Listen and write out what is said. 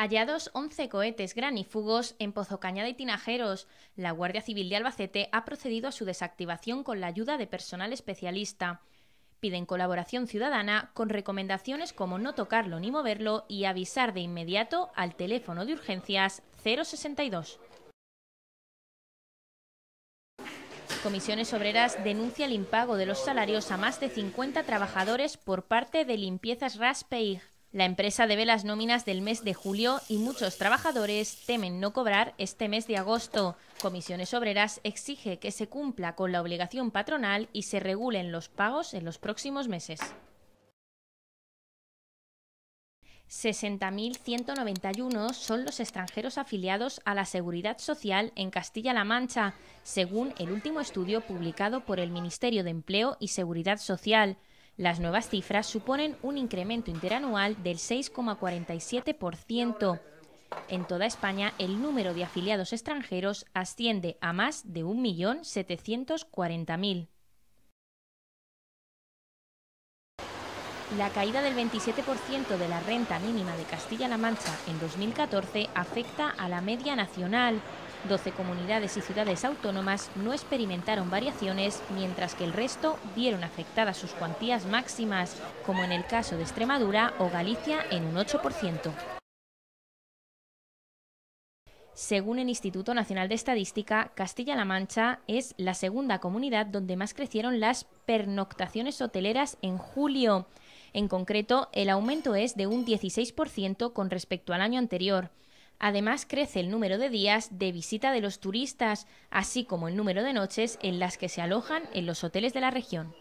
Hallados 11 cohetes granifugos en Cañada y Tinajeros, la Guardia Civil de Albacete ha procedido a su desactivación con la ayuda de personal especialista. Piden colaboración ciudadana con recomendaciones como no tocarlo ni moverlo y avisar de inmediato al teléfono de urgencias 062. Comisiones Obreras denuncia el impago de los salarios a más de 50 trabajadores por parte de Limpiezas Raspeig. La empresa debe las nóminas del mes de julio y muchos trabajadores temen no cobrar este mes de agosto. Comisiones Obreras exige que se cumpla con la obligación patronal y se regulen los pagos en los próximos meses. 60.191 son los extranjeros afiliados a la Seguridad Social en Castilla-La Mancha, según el último estudio publicado por el Ministerio de Empleo y Seguridad Social. Las nuevas cifras suponen un incremento interanual del 6,47%. En toda España, el número de afiliados extranjeros asciende a más de 1.740.000. La caída del 27% de la renta mínima de Castilla-La Mancha en 2014 afecta a la media nacional, 12 comunidades y ciudades autónomas no experimentaron variaciones, mientras que el resto vieron afectadas sus cuantías máximas, como en el caso de Extremadura o Galicia en un 8%. Según el Instituto Nacional de Estadística, Castilla-La Mancha es la segunda comunidad donde más crecieron las pernoctaciones hoteleras en julio. En concreto, el aumento es de un 16% con respecto al año anterior. Además, crece el número de días de visita de los turistas, así como el número de noches en las que se alojan en los hoteles de la región.